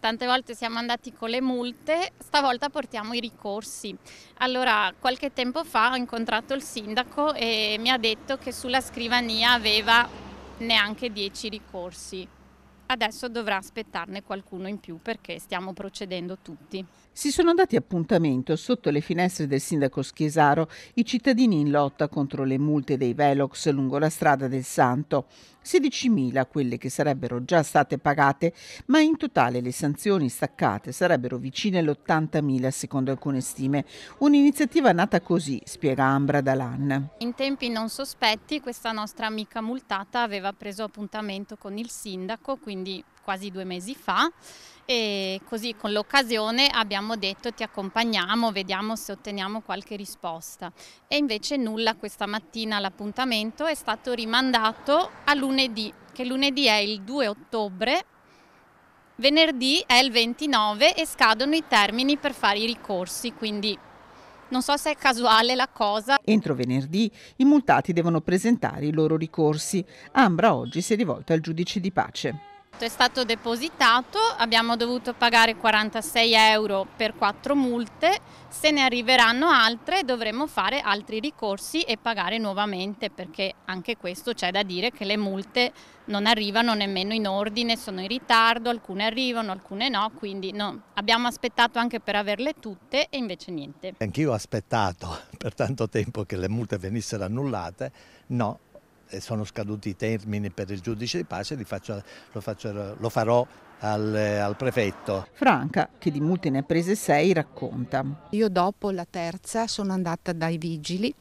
Tante volte siamo andati con le multe, stavolta portiamo i ricorsi. Allora, qualche tempo fa ho incontrato il sindaco e mi ha detto che sulla scrivania aveva neanche 10 ricorsi. Adesso dovrà aspettarne qualcuno in più perché stiamo procedendo tutti. Si sono dati appuntamento sotto le finestre del sindaco Schiesaro i cittadini in lotta contro le multe dei Velox lungo la strada del Santo. 16.000 quelle che sarebbero già state pagate, ma in totale le sanzioni staccate sarebbero vicine all'80.000 secondo alcune stime. Un'iniziativa nata così, spiega Ambra Dalan. In tempi non sospetti questa nostra amica multata aveva preso appuntamento con il sindaco, quindi quindi quasi due mesi fa e così con l'occasione abbiamo detto ti accompagniamo, vediamo se otteniamo qualche risposta e invece nulla questa mattina l'appuntamento è stato rimandato a lunedì che lunedì è il 2 ottobre venerdì è il 29 e scadono i termini per fare i ricorsi quindi non so se è casuale la cosa. Entro venerdì i multati devono presentare i loro ricorsi. Ambra oggi si è rivolta al giudice di pace. È stato depositato, abbiamo dovuto pagare 46 euro per quattro multe, se ne arriveranno altre dovremo fare altri ricorsi e pagare nuovamente perché anche questo c'è da dire che le multe non arrivano nemmeno in ordine, sono in ritardo, alcune arrivano, alcune no, quindi no. abbiamo aspettato anche per averle tutte e invece niente. Anch'io ho aspettato per tanto tempo che le multe venissero annullate, no, sono scaduti i termini per il giudice di pace, faccio, lo, faccio, lo, farò al, al, prefetto. Franca, che di multe ne ha prese sei, racconta. Io dopo la terza sono andata dai vigili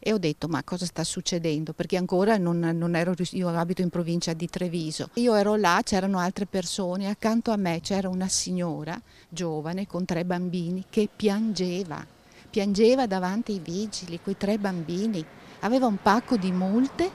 e ho detto ma cosa sta succedendo? Perché ancora non, non ero io abito in provincia di Treviso. Io ero là, c'erano altre persone, accanto a me c'era una signora giovane con tre bambini che piangeva, piangeva davanti ai vigili, quei tre bambini. Aveva un pacco di multe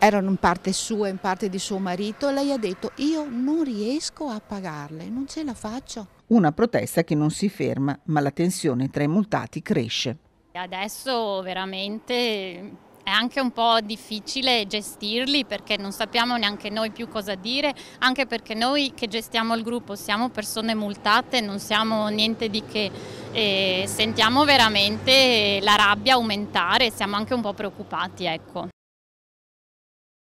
erano in parte sua e in parte di suo marito, lei ha detto io non riesco a pagarle, non ce la faccio. Una protesta che non si ferma, ma la tensione tra i multati cresce. Adesso veramente è anche un po' difficile gestirli perché non sappiamo neanche noi più cosa dire, anche perché noi che gestiamo il gruppo siamo persone multate, non siamo niente di che e sentiamo veramente la rabbia aumentare, siamo anche un po' preoccupati. Ecco.